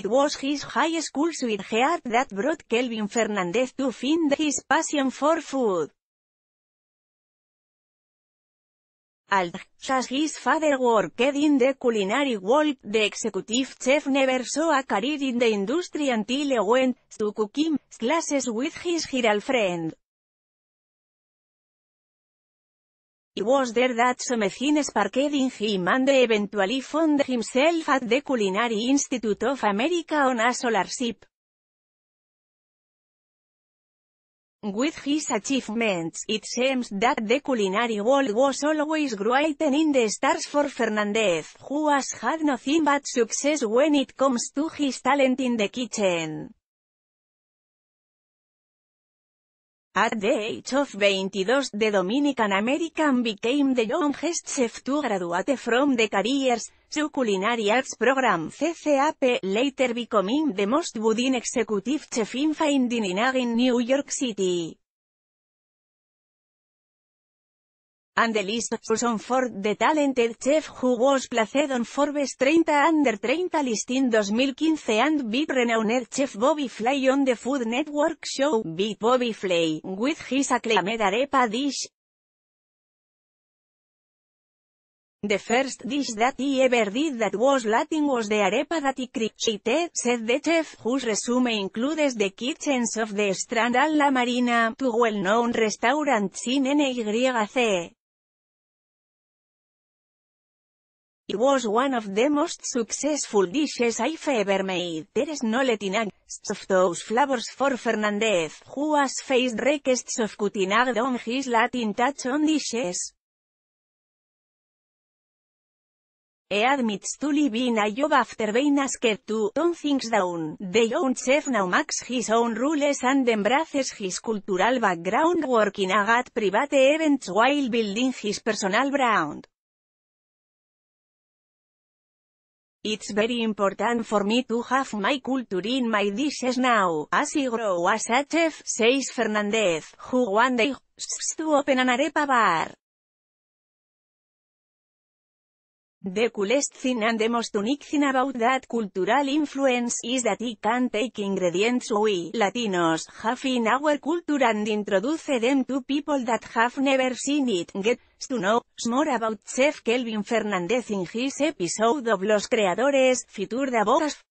It was his high school sweetheart that brought Kelvin Fernandez to find his passion for food. As his father worked in the culinary world, the executive chef never saw a career in the industry until he went to cooking classes with his girlfriend. friend. It was there that some Something sparked in him and eventually found himself at the Culinary Institute of America on a solar ship. With his achievements, it seems that the culinary world was always brightening the stars for Fernandez, who has had nothing but success when it comes to his talent in the kitchen. At the age of 22 the Dominican American became the youngest chef to graduate from the careers, su culinary arts program CCAP, later becoming the most budding executive chef in finding in New York City. and the list of reason for the talented chef who was placed on Forbes 30 under 30 list in 2015 and beat renowned chef Bobby Flay on the Food Network show Beat Bobby Flay, with his acclaimed arepa dish. The first dish that he ever did that was Latin was the arepa that he created, said the chef, whose resume includes the kitchens of the Strand and La Marina, two well-known restaurants in NYC. It was one of the most successful dishes I've ever made. There is no letting angst of those flavors for Fernandez, who has faced requests of cutting on his Latin touch on dishes. He admits to living a job after being asked to tone things down. The young chef now makes his own rules and embraces his cultural background working at private events while building his personal brand. It's very important for me to have my culture in my dishes now, as I grow as a chef, says Fernandez, who one day to open an arepa bar. The coolest thing and the most unique thing about that cultural influence is that it can take ingredients we, Latinos, have in our culture and introduce them to people that have never seen it. Get to know more about Chef Kelvin Fernandez in his episode of Los Creadores, de above.